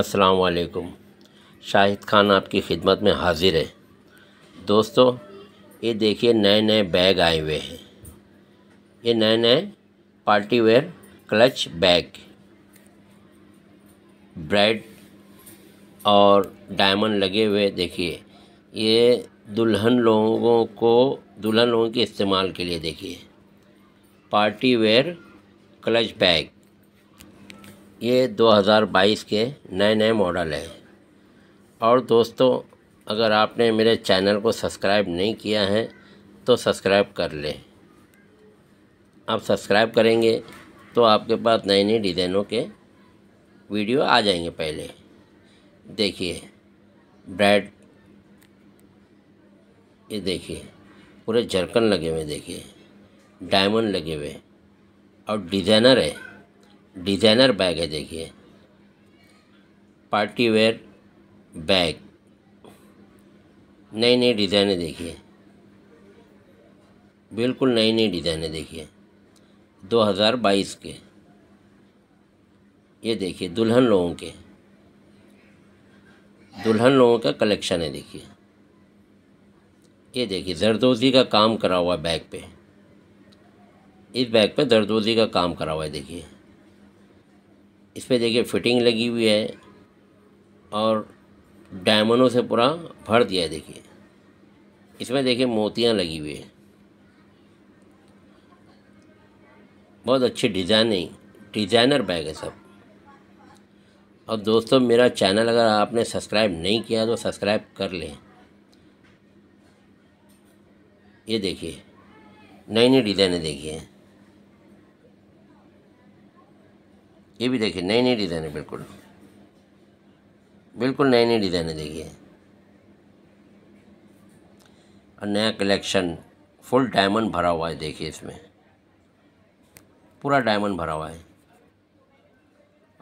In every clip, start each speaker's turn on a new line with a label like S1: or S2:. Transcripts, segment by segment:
S1: अस्सलाम वालेकुम शाहिद खान आपकी खिदमत में हाज़िर है दोस्तों ये देखिए नए नए बैग आए हुए हैं ये नए नए पार्टी वेयर क्लच बैग ब्रेड और डायमंड लगे हुए देखिए ये दुल्हन लोगों को दुल्हन लोगों के इस्तेमाल के लिए देखिए पार्टी वेयर क्लच बैग ये 2022 के नए नए मॉडल हैं और दोस्तों अगर आपने मेरे चैनल को सब्सक्राइब नहीं किया है तो सब्सक्राइब कर लें आप सब्सक्राइब करेंगे तो आपके पास नई नई डिज़ाइनों के वीडियो आ जाएंगे पहले देखिए ब्रेड ये देखिए पूरे झरकन लगे हुए देखिए डायमंड लगे हुए और डिज़ाइनर है डिज़ाइनर बैग है देखिए पार्टी वेयर बैग नई नई डिज़ाइनें देखिए बिल्कुल नई नई डिज़ाइनें देखिए 2022 के ये देखिए दुल्हन लोगों के दुल्हन लोगों का कलेक्शन है देखिए ये देखिए जरदोजी का काम करा हुआ है बैग पे इस बैग पे जरदोजी का काम करा हुआ है देखिए इस पर देखिए फिटिंग लगी हुई है और डायमंडों से पूरा भर दिया है देखिए इसमें देखिए मोतियाँ लगी हुई है बहुत अच्छी डिज़ाइनिंग डिज़ाइनर बैग है सब और दोस्तों मेरा चैनल अगर आपने सब्सक्राइब नहीं किया तो सब्सक्राइब कर लें ये देखिए नई नई डिज़ाइनें देखिए ये भी देखिए नई नई डिज़ाइन है बिल्कुल बिल्कुल नई नई डिज़ाइन है देखिए और नया कलेक्शन फुल डायमंड भरा हुआ है देखिए इसमें पूरा डायमंड भरा हुआ है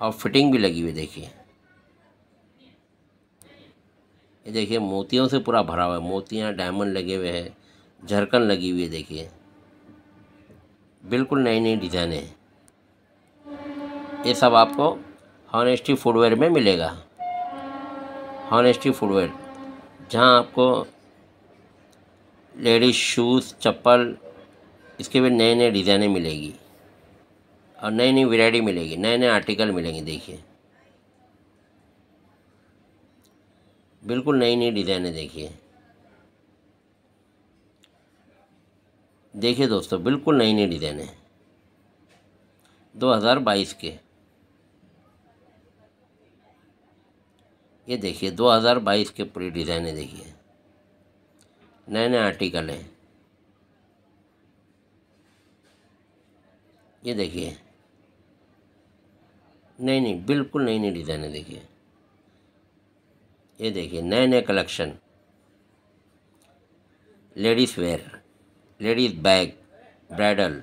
S1: और फिटिंग भी लगी हुई देखिए ये देखिए मोतियों से पूरा भरा हुआ है मोतियाँ डायमंड लगे हुए हैं झरकन लगी हुई है देखिए बिल्कुल नई नई डिज़ाइन है ये सब आपको हॉनेस्टी फूडवेयर में मिलेगा हॉनेस्टी फूडवेयर जहाँ आपको लेडीज़ शूज़ चप्पल इसके भी नए नए डिज़ाइने मिलेगी और नई नई वैरायटी मिलेगी नए नए आर्टिकल मिलेंगे देखिए बिल्कुल नई नई डिज़ाइने देखिए देखिए दोस्तों बिल्कुल नई नई हज़ार 2022 के ये देखिए 2022 के पूरी डिजाइने देखिए नए नए आर्टिकल हैं ये देखिए नहीं नहीं बिल्कुल नई नई डिजाइने देखिए ये देखिए नए नए collection ladies wear ladies bag bridal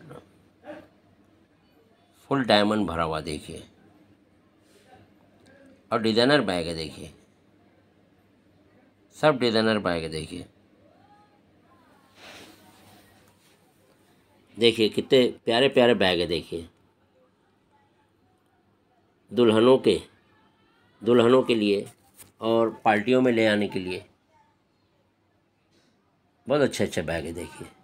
S1: full diamond भरा हुआ देखिए और डिज़ाइनर बैग है देखिए सब डिज़ाइनर पाएगा देखिए देखिए कितने प्यारे प्यारे बैग है देखिए दुल्हनों के दुल्हनों के लिए और पार्टियों में ले आने के लिए बहुत अच्छे अच्छे बैग है देखिए